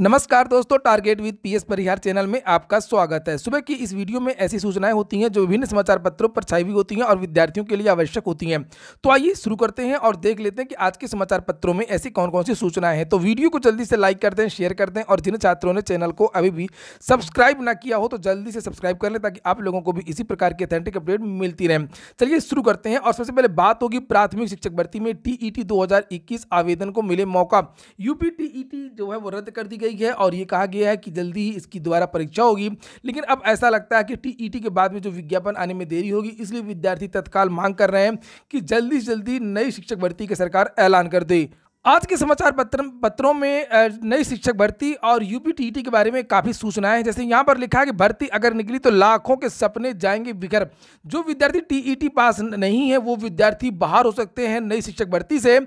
नमस्कार दोस्तों target with PS Parihar channel में आपका स्वागत है सुबह की इस वीडियो में ऐसी सूचनाएं होती हैं जो विभिन्न समाचार पत्रों पर छाई हुई होती हैं और विद्यार्थियों के लिए आवश्यक होती हैं तो आइए शुरू करते हैं और देख लेते हैं कि आज के समाचार पत्रों में ऐसी कौन कौन सी सूचनाएं हैं तो वीडियो को जल्दी से लाइक कर दें शेयर कर दें और जिन छात्रों ने चैनल को अभी भी सब्सक्राइब ना किया हो तो जल्दी से सब्सक्राइब कर लें ताकि आप लोगों को भी इसी प्रकार की अथेंटिक अपडेट मिलती रहे चलिए शुरू करते हैं और सबसे पहले बात होगी प्राथमिक शिक्षक भर्ती में टीईटी e 2021 आवेदन को मिले मौका यूपी टी e जो है वो रद्द कर दी गई है और ये कहा गया है कि जल्दी ही इसकी द्वारा परीक्षा होगी लेकिन अब ऐसा लगता है कि टी के बाद में जो विज्ञापन आने में देरी होगी इसलिए विद्यार्थी तत्काल मांग कर रहे हैं कि जल्दी से जल्दी नई शिक्षक भर्ती की सरकार ऐलान कर दे आज के समाचार पत्र पत्रों में नई शिक्षक भर्ती और यूपी e के बारे में काफ़ी सूचनाएं हैं जैसे यहाँ पर लिखा है कि भर्ती अगर निकली तो लाखों के सपने जाएंगे बिखर जो विद्यार्थी टी e पास नहीं है वो विद्यार्थी बाहर हो सकते हैं नई शिक्षक भर्ती से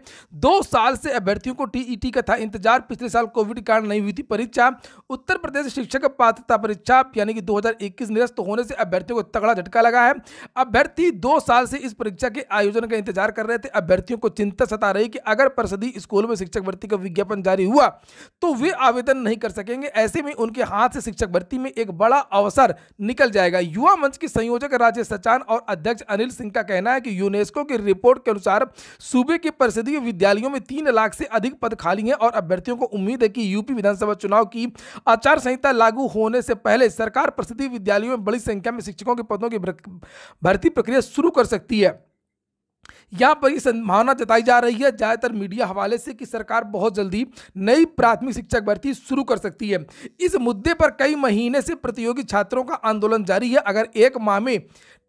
दो साल से अभ्यर्थियों को टी e का था इंतजार पिछले साल कोविड के कारण नहीं हुई थी परीक्षा उत्तर प्रदेश शिक्षक पात्रता परीक्षा यानी कि दो निरस्त होने से अभ्यर्थियों को तगड़ा झटका लगा है अभ्यर्थी दो साल से इस परीक्षा के आयोजन का इंतजार कर रहे थे अभ्यर्थियों को चिंता सता रही कि अगर परिषदी स्कूल में शिक्षक भर्ती का विज्ञापन जारी हुआ तो वे आवेदन नहीं कर सकेंगे ऐसे में उनके हाथ से शिक्षक भर्ती में एक बड़ा अवसर निकल जाएगा युवा मंच के संयोजक राजेश सचान और अध्यक्ष अनिल सिंह का कहना है कि यूनेस्को की रिपोर्ट के अनुसार सूबे के परिषदीय विद्यालयों में तीन लाख से अधिक पद खाली हैं और अभ्यर्थियों को उम्मीद है कि यूपी विधानसभा चुनाव की आचार संहिता लागू होने से पहले सरकार प्रसिद्धि विद्यालयों में बड़ी संख्या में शिक्षकों के पदों की भर्ती प्रक्रिया शुरू कर सकती है यहाँ पर ये संभावना जताई जा रही है ज़्यादातर मीडिया हवाले से कि सरकार बहुत जल्दी नई प्राथमिक शिक्षक भर्ती शुरू कर सकती है इस मुद्दे पर कई महीने से प्रतियोगी छात्रों का आंदोलन जारी है अगर एक माह में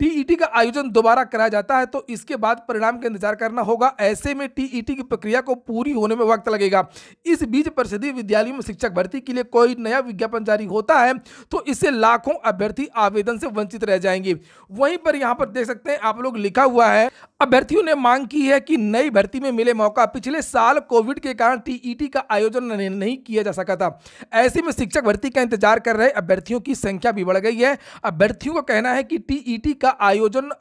टीईटी का आयोजन दोबारा कराया जाता है तो इसके बाद परिणाम का इंतजार करना होगा ऐसे में टीईटी की प्रक्रिया को पूरी होने में वक्त लगेगा इस बीच प्रसिद्धि विद्यालय में शिक्षक भर्ती के लिए कोई नया विज्ञापन जारी होता है तो इससे लाखों अभ्यर्थी आवेदन से वंचित रह जाएंगे वहीं पर यहाँ पर देख सकते हैं आप लोग लिखा हुआ है अभ्यर्थियों ने मांग की है कि नई भर्ती में मिले मौका पिछले साल कोविड के कारण टीईटी का आयोजन नहीं किया जा सका था ऐसे में शिक्षक भर्ती का इंतजार कर रहे अभ्यर्थियों की संख्या भी बढ़ गई है अभ्यर्थियों का कहना है कि टीईटी का का आयोजन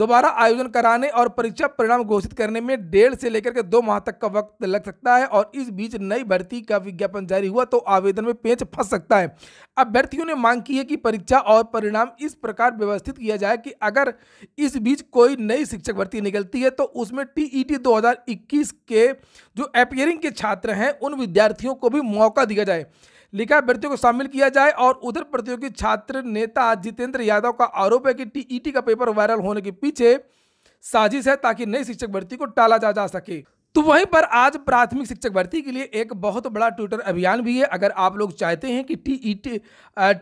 दोबारा आयोजन कराने और परीक्षा परिणाम घोषित करने में डेढ़ से लेकर के दो माह तक का वक्त लग सकता है और इस बीच नई भर्ती का विज्ञापन जारी हुआ तो आवेदन में पेंच फंस सकता है अभ्यर्थियों ने मांग की है कि परीक्षा और परिणाम इस प्रकार व्यवस्थित किया जाए कि अगर इस बीच कोई नई शिक्षक भर्ती निकलती है तो उसमें टी टीईटी 2021 के जो अपियरिंग के छात्र हैं उन विद्यार्थियों को भी मौका दिया जाए लिखा है को शामिल किया जाए और उधर प्रतियोगी छात्र नेता जितेंद्र यादव का आरोप है कि टीईटी का पेपर वायरल होने के पीछे साजिश है ताकि नई शिक्षक भर्ती को टाला जा, जा सके तो वहीं पर आज प्राथमिक शिक्षक भर्ती के लिए एक बहुत बड़ा ट्विटर अभियान भी है अगर आप लोग चाहते हैं कि T E T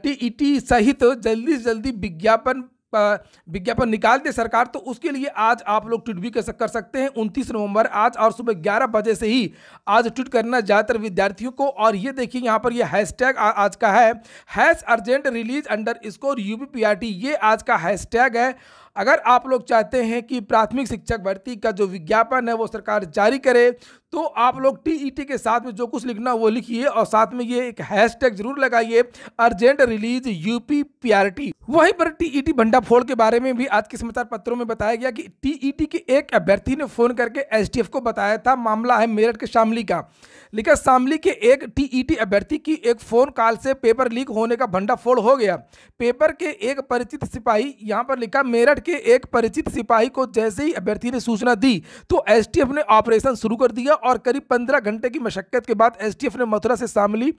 T E T सहित जल्दी से जल्दी विज्ञापन विज्ञापन निकाल दे सरकार तो उसके लिए आज आप लोग ट्वीट भी कर सकते हैं उनतीस नवंबर आज और सुबह ग्यारह बजे से ही आज ट्वीट करना ज़्यादातर विद्यार्थियों को और ये देखिए यहाँ पर ये हैशटैग आज का है hash urgent release underscore U ये आज का हैशटैग है अगर आप लोग चाहते हैं कि प्राथमिक शिक्षक भर्ती का जो विज्ञापन है वो सरकार जारी करे तो आप लोग टी के साथ में जो कुछ लिखना वो लिखिए और साथ में ये एक हैशटैग जरूर लगाइए अर्जेंट रिलीज यूपी पीआरटी वहीं पर टीईटी भंडा फोड़ के बारे में भी आज के समाचार पत्रों में बताया गया कि टीईटी के एक अभ्यर्थी ने फोन करके एसटीएफ को बताया था मामला है मेरठ के शामली का लिखा शामली के एक टीईटी अभ्यर्थी की एक फोन कॉल से पेपर लीक होने का भंडाफोड़ हो गया पेपर के एक परिचित सिपाही यहाँ पर लिखा मेरठ के एक परिचित सिपाही को जैसे ही अभ्यर्थी ने सूचना दी तो एफ ने ऑपरेशन शुरू कर दिया और करीब पंद्रह घंटे की मशक्कत के बाद एसटीएफ ने मथुरा से शामली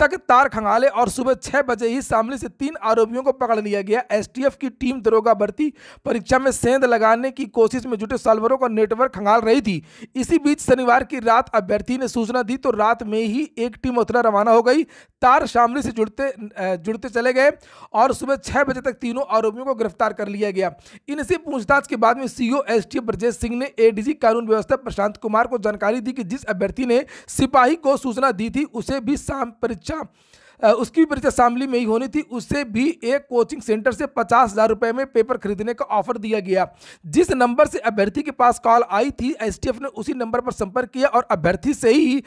तक तार खंगाले और सुबह छह बजे ही शामली से तीन आरोपियों को पकड़ लिया गया एसटीएफ की टीम दरोगा भर्ती परीक्षा में सेंध लगाने की कोशिश में जुटे साल्वरों का नेटवर्क खंगाल रही थी इसी बीच शनिवार की रात अभ्यर्थी ने सूचना दी तो रात में ही एक टीम मथुरा रवाना हो गई तार शामली से जुड़ते जुड़ते चले गए और सुबह छह बजे तक तीनों आरोपियों को गिरफ्तार कर लिया गया इनसे पूछताछ के बाद में सीओ एसटीएफ ब्रजेश सिंह ने एडीजी कानून व्यवस्था प्रशांत कुमार को जानकारी थी कि जिस अभ्यर्थी ने सिपाही को सूचना दी थी उसे भी शाम परीक्षा उसकी भी परीक्षा शामली में ही होनी थी उसे भी एक कोचिंग सेंटर से पचास हज़ार रुपये में पेपर खरीदने का ऑफर दिया गया जिस नंबर से अभ्यर्थी के पास कॉल आई थी एसटीएफ ने उसी नंबर पर संपर्क किया और अभ्यर्थी से ही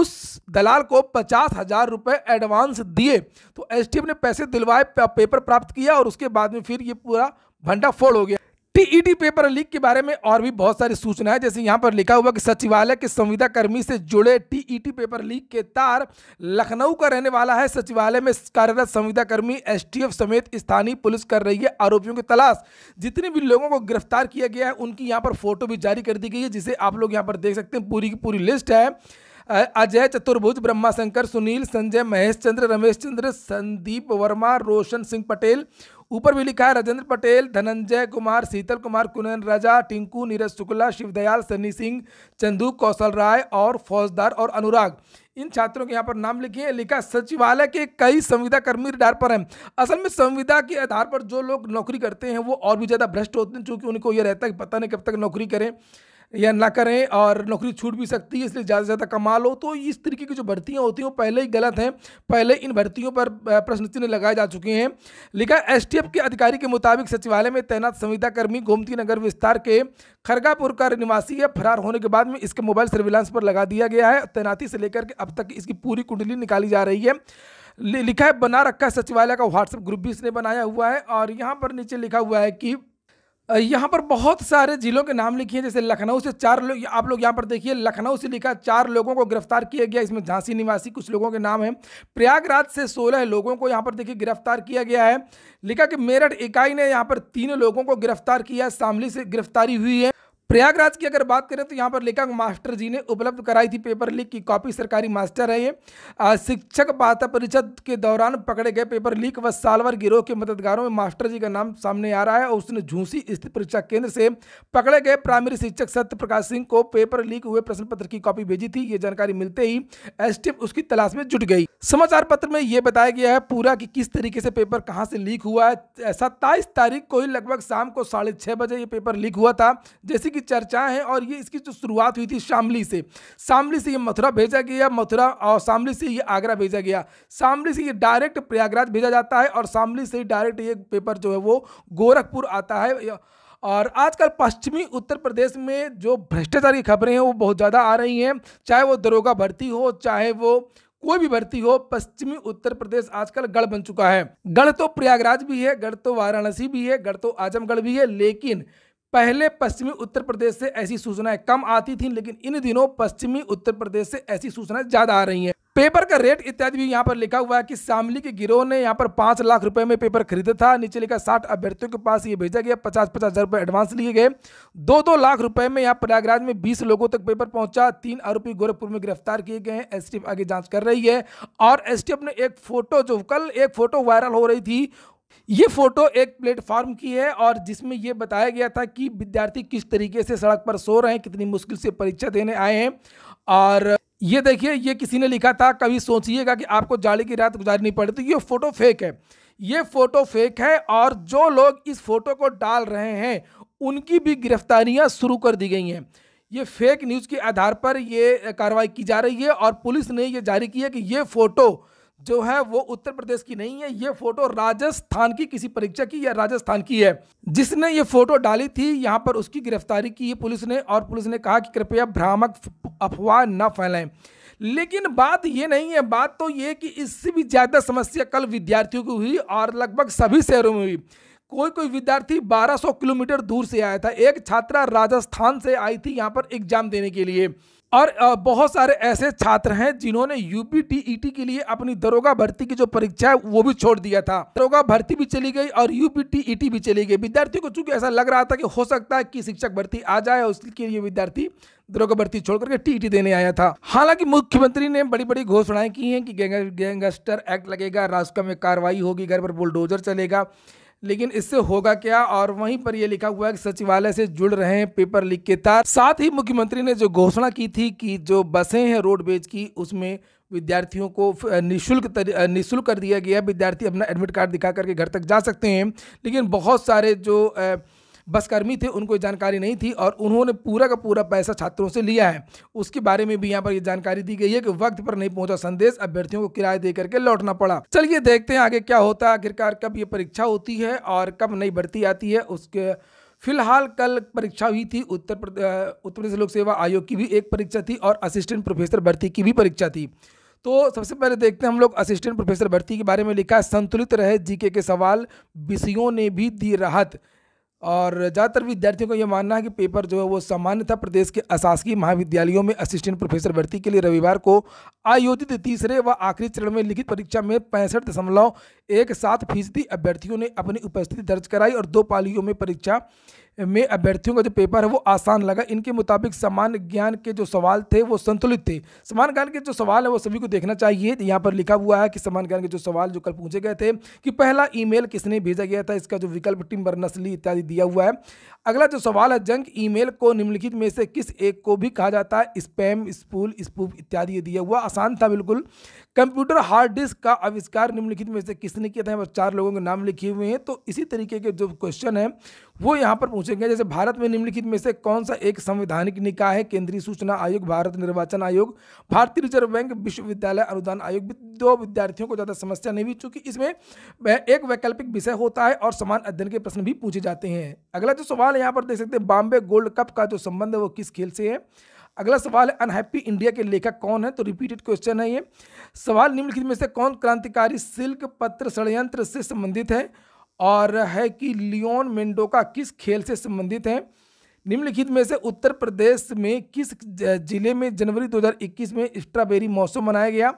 उस दलाल को पचास हज़ार रुपये एडवांस दिए तो एसटीएफ ने पैसे दिलवाए पेपर प्राप्त किया और उसके बाद में फिर ये पूरा भंडाफोड़ हो गया टीईडी पेपर लीक के बारे में और भी बहुत सारी सूचना है जैसे यहां पर लिखा हुआ कि सचिवालय के संविदा कर्मी से जुड़े टीईटी पेपर लीक के तार लखनऊ का रहने वाला है सचिवालय में कार्यरत संविदा कर्मी एसटीएफ समेत स्थानीय पुलिस कर रही है आरोपियों की तलाश जितने भी लोगों को गिरफ्तार किया गया है उनकी यहाँ पर फोटो भी जारी कर दी गई है जिसे आप लोग यहाँ पर देख सकते हैं पूरी की पूरी लिस्ट है अजय चतुर्भुज ब्रह्माशंकर सुनील संजय महेश चंद्र रमेश चंद्र संदीप वर्मा रोशन सिंह पटेल ऊपर भी लिखा है राजेंद्र पटेल धनंजय कुमार शीतल कुमार कुनन राजा टिंकू नीरज शुक्ला शिवदयाल सनी सिंह चंदू कौशल राय और फौजदार और अनुराग इन छात्रों के यहाँ पर नाम लिखे हैं लिखा सचिवालय के कई संविदा कर्मी रिटायर पर हैं असल में संविदा के आधार पर जो लोग नौकरी करते हैं वो और भी ज़्यादा भ्रष्ट होते हैं चूँकि उनको ये रहता है कि पता नहीं कब तक नौकरी करें या ना करें और नौकरी छूट भी सकती है इसलिए ज़्यादा से ज़्यादा कमा लो तो इस तरीके की जो भर्तियाँ होती हैं वो पहले ही गलत हैं पहले इन भर्तियों पर प्रश्न चिन्ह लगाए जा चुके हैं लिखा एस के अधिकारी के मुताबिक सचिवालय में तैनात कर्मी गोमती नगर विस्तार के खरगापुर का निवासी है फरार होने के बाद में इसके मोबाइल सर्विलांस पर लगा दिया गया है तैनाती से लेकर के अब तक इसकी पूरी कुंडली निकाली जा रही है लिखा है बना रखा है सचिवालय का व्हाट्सएप ग्रुप भी इसने बनाया हुआ है और यहाँ पर नीचे लिखा हुआ है कि यहाँ पर बहुत सारे जिलों के नाम लिखे हैं जैसे लखनऊ से चार लोग आप लोग यहाँ पर देखिए लखनऊ से लिखा चार लोगों को गिरफ्तार किया गया इसमें झांसी निवासी कुछ लोगों के नाम हैं प्रयागराज से सोलह लोगों को यहाँ पर देखिए गिरफ्तार किया गया है लिखा कि मेरठ इकाई ने यहाँ पर तीन लोगों को गिरफ्तार किया शामली से गिरफ्तारी हुई है प्रयागराज की अगर बात करें तो यहाँ पर लेखक मास्टर जी ने उपलब्ध कराई थी पेपर लीक की कॉपी सरकारी मास्टर है ये शिक्षक वार्ता परिषद के दौरान पकड़े गए पेपर लीक व सालवर गिरोह के मददगारों में मास्टर जी का नाम सामने आ रहा है और उसने झूसी स्थित परीक्षा केंद्र से पकड़े गए प्राइमरी शिक्षक सत्य प्रकाश सिंह को पेपर लीक हुए प्रश्न पत्र की कॉपी भेजी थी ये जानकारी मिलते ही एस उसकी तलाश में जुट गई समाचार पत्र में ये बताया गया है पूरा की किस तरीके से पेपर कहाँ से लीक हुआ है सत्ताईस तारीख को ही लगभग शाम को साढ़े बजे ये पेपर लीक हुआ था जैसे इसी की चर्चा है और ये इसकी जो शुरुआत हुई थी शामली से शामली से ये मथुरा भेजा गया मथुरा और शामली से ये आगरा भेजा गया शामली से ये डायरेक्ट प्रयागराज भेजा जाता है और शामली से डायरेक्ट ये पेपर जो है वो गोरखपुर आता है और आजकल पश्चिमी उत्तर प्रदेश में जो भ्रष्टाचार की खबरें हैं वो बहुत ज़्यादा आ रही हैं चाहे वो दरोगा भर्ती हो चाहे वो कोई भी भर्ती हो पश्चिमी उत्तर प्रदेश आजकल गढ़ बन चुका है गढ़ तो प्रयागराज भी है गढ़ तो वाराणसी भी है गढ़ तो आजमगढ़ भी है लेकिन पहले पश्चिमी उत्तर प्रदेश से ऐसी सूचनाएं कम आती थी लेकिन इन दिनों पश्चिमी उत्तर प्रदेश से ऐसी सूचनाएं ज्यादा आ रही हैं पेपर का रेट इत्यादि भी यहाँ पर लिखा हुआ है कि शामली के गिरोह ने यहाँ पर पांच लाख रुपए में पेपर खरीदा था नीचे लिखा साठ अभ्यर्थियों के पास ये भेजा गया पचास पचास हजार रुपये एडवांस लिए गए दो दो लाख रुपए में यहाँ प्रयागराज में बीस लोगों तक पेपर पहुंचा तीन आरोपी गोरखपुर में गिरफ्तार किए गए हैं एस आगे जांच कर रही है और एस ने एक फोटो जो कल एक फोटो वायरल हो रही थी ये फोटो एक प्लेटफॉर्म की है और जिसमें यह बताया गया था कि विद्यार्थी किस तरीके से सड़क पर सो रहे हैं कितनी मुश्किल से परीक्षा देने आए हैं और ये देखिए ये किसी ने लिखा था कभी सोचिएगा कि आपको जाली की रात गुजारनी पड़े तो ये फ़ोटो फेक है ये फ़ोटो फेक है और जो लोग इस फोटो को डाल रहे हैं उनकी भी गिरफ्तारियां शुरू कर दी गई हैं ये फेक न्यूज़ के आधार पर ये कार्रवाई की जा रही है और पुलिस ने ये जारी की है कि ये फ़ोटो जो है वो उत्तर प्रदेश की नहीं है ये फोटो राजस्थान की किसी परीक्षा की या राजस्थान की है जिसने ये फोटो डाली थी यहाँ पर उसकी गिरफ्तारी की पुलिस ने और पुलिस ने कहा कि कृपया भ्रामक अफवाह न फैलाएं लेकिन बात ये नहीं है बात तो ये कि इससे भी ज़्यादा समस्या कल विद्यार्थियों की हुई और लगभग सभी शहरों में हुई कोई कोई विद्यार्थी 1200 किलोमीटर दूर से आया था एक छात्रा राजस्थान से आई थी यहाँ पर एग्जाम देने के लिए और बहुत सारे ऐसे छात्र हैं जिन्होंने यूपी टी e के लिए अपनी दरोगा भर्ती की जो परीक्षा है वो भी छोड़ दिया था दरोगा भर्ती भी चली गई और यूपी टी e भी चली गई विद्यार्थियों को चूंकि ऐसा लग रहा था कि हो सकता है कि शिक्षक भर्ती आ जाए उसके लिए विद्यार्थी दरोगा भर्ती छोड़ करके टीईटी e देने आया था हालांकि मुख्यमंत्री ने बड़ी बड़ी घोषणाएं की हैं कि गैंगस्टर एक्ट लगेगा राष्ट्र में कार्रवाई होगी घर पर बुलडोजर चलेगा लेकिन इससे होगा क्या और वहीं पर यह लिखा हुआ है कि सचिवालय से जुड़ रहे हैं पेपर लीक के तार साथ ही मुख्यमंत्री ने जो घोषणा की थी कि जो बसें हैं रोडवेज की उसमें विद्यार्थियों को निशुल्क निशुल्क कर दिया गया विद्यार्थी अपना एडमिट कार्ड दिखा करके घर तक जा सकते हैं लेकिन बहुत सारे जो आ, बसकर्मी थे उनको जानकारी नहीं थी और उन्होंने पूरा का पूरा पैसा छात्रों से लिया है उसके बारे में भी यहाँ पर ये जानकारी दी गई है कि वक्त पर नहीं पहुंचा संदेश अभ्यर्थियों को किराया दे करके लौटना पड़ा चलिए देखते हैं आगे क्या होता है आखिरकार कब ये परीक्षा होती है और कब नई भर्ती आती है उसके फिलहाल कल परीक्षा हुई थी उत्तर उत्तर प्रदेश लोक सेवा आयोग की भी एक परीक्षा थी और असिस्टेंट प्रोफेसर भर्ती की भी परीक्षा थी तो सबसे पहले देखते हैं हम लोग असिस्टेंट प्रोफेसर भर्ती के बारे में लिखा है संतुलित रहे जीके के सवाल विषयों ने भी दी राहत और ज़्यादातर विद्यार्थियों का यह मानना है कि पेपर जो है वो सामान्य था प्रदेश के अशासकीय महाविद्यालयों में असिस्टेंट प्रोफेसर भर्ती के लिए रविवार को आयोजित तीसरे व आखिरी चरण में लिखित परीक्षा में पैंसठ दशमलव एक सात फीसदी अभ्यर्थियों ने अपनी उपस्थिति दर्ज कराई और दो पालियों में परीक्षा में अभ्यर्थियों का जो पेपर है वो आसान लगा इनके मुताबिक समान ज्ञान के जो सवाल थे वो संतुलित थे समान ज्ञान के जो सवाल है वो सभी को देखना चाहिए यहाँ पर लिखा हुआ है कि समान ज्ञान के जो सवाल जो कल पूछे गए थे कि पहला ईमेल किसने भेजा गया था इसका जो विकल्प टिम्बर नस्ली इत्यादि दिया हुआ है अगला जो सवाल है जंक ईमेल को निम्नलिखित में से किस एक को भी कहा जाता है स्पैम स्पूल स्पूप इत्यादि दिया हुआ आसान था बिल्कुल कंप्यूटर हार्ड डिस्क का आविष्कार निम्नलिखित में से किसने किया था चार लोगों के नाम लिखे हुए हैं तो इसी तरीके के जो क्वेश्चन है वो यहाँ पर पूछे गए जैसे भारत में निम्नलिखित में से कौन सा एक संवैधानिक निकाय है केंद्रीय सूचना आयोग भारत निर्वाचन आयोग भारतीय रिजर्व बैंक विश्वविद्यालय अनुदान आयोग दो विद्यार्थियों को ज़्यादा समस्या नहीं हुई चूंकि इसमें एक वैकल्पिक विषय होता है और समान अध्ययन के प्रश्न भी पूछे जाते हैं अगला जो सवाल सवाल यहाँ पर देख सकते हैं बॉम्बे गोल्ड कप का जो संबंध है वो किस खेल से है अगला सवाल है अनहैप्पी इंडिया के लेखक कौन है तो रिपीटेड क्वेश्चन है ये सवाल निम्नलिखित में से कौन क्रांतिकारी सिल्क पत्र षडयंत्र से संबंधित है और है कि लियोन मेंडोका किस खेल से संबंधित है निम्नलिखित में से उत्तर प्रदेश में किस जिले में जनवरी 2021 में स्ट्रॉबेरी मौसम मनाया गया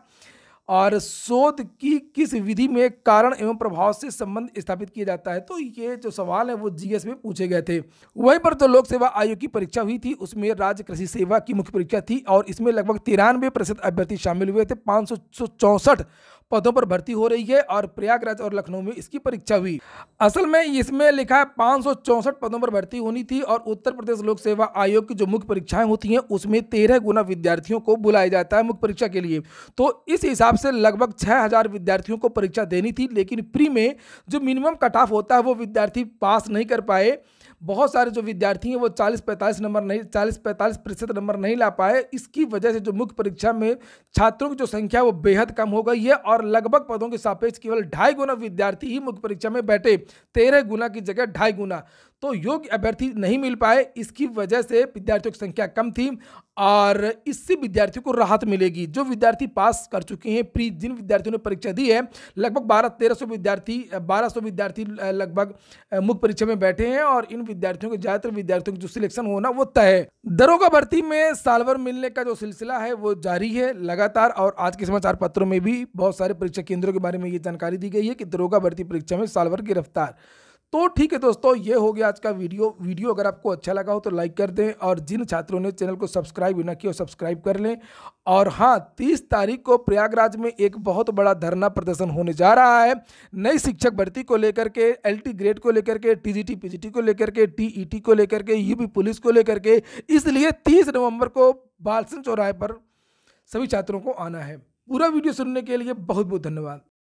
और शोध की किस विधि में कारण एवं प्रभाव से संबंध स्थापित किया जाता है तो ये जो सवाल है वो जीएस में पूछे गए थे वहीं पर जो तो लोक सेवा आयोग की परीक्षा हुई थी उसमें राज्य कृषि सेवा की मुख्य परीक्षा थी और इसमें लगभग तिरानवे प्रतिशत अभ्यर्थी शामिल हुए थे पाँच पदों पर भर्ती हो रही है और प्रयागराज और लखनऊ में इसकी परीक्षा हुई असल में इसमें लिखा है पाँच पदों पर भर्ती होनी थी और उत्तर प्रदेश लोक सेवा आयोग की जो मुख्य परीक्षाएं होती हैं उसमें तेरह गुना विद्यार्थियों को बुलाया जाता है मुख्य परीक्षा के लिए तो इस हिसाब से लगभग छः विद्यार्थियों को परीक्षा देनी थी लेकिन प्री में जो मिनिमम कट ऑफ होता है वो विद्यार्थी पास नहीं कर पाए बहुत सारे जो विद्यार्थी हैं वो 40-45 नंबर नहीं 40-45 प्रतिशत नंबर नहीं ला पाए इसकी वजह से जो मुख्य परीक्षा में छात्रों की जो संख्या वो बेहद कम हो गई है और लगभग पदों के सापेक्ष केवल ढाई गुना विद्यार्थी ही मुख्य परीक्षा में बैठे तेरह गुना की जगह ढाई गुना तो योग्य अभ्यर्थी नहीं मिल पाए इसकी वजह से विद्यार्थियों की संख्या कम थी और इससे विद्यार्थियों को राहत मिलेगी जो विद्यार्थी पास कर चुके हैं प्री जिन विद्यार्थियों ने परीक्षा दी है लगभग बारह तेरह सौ विद्यार्थी बारह सौ विद्यार्थी लगभग मुख्य परीक्षा में बैठे हैं और इन विद्यार्थियों के ज़्यादातर विद्यार्थियों का जो सिलेक्शन होना वो तय है दरोगा भर्ती में सालवर मिलने का जो सिलसिला है वो जारी है लगातार और आज के समाचार पत्रों में भी बहुत सारे परीक्षा केंद्रों के बारे में ये जानकारी दी गई है कि दरोगा भर्ती परीक्षा में सालवर गिरफ्तार तो ठीक है दोस्तों ये हो गया आज का वीडियो वीडियो अगर आपको अच्छा लगा हो तो लाइक कर दें और जिन छात्रों ने चैनल को सब्सक्राइब ना किया सब्सक्राइब कर लें और हाँ तीस तारीख को प्रयागराज में एक बहुत बड़ा धरना प्रदर्शन होने जा रहा है नई शिक्षक भर्ती को लेकर के एल ग्रेड को लेकर के टी पीजीटी को लेकर के टी को लेकर के यूपी पुलिस को लेकर के इसलिए तीस नवम्बर को बालसन चौराहे पर सभी छात्रों को आना है पूरा वीडियो सुनने के लिए बहुत बहुत धन्यवाद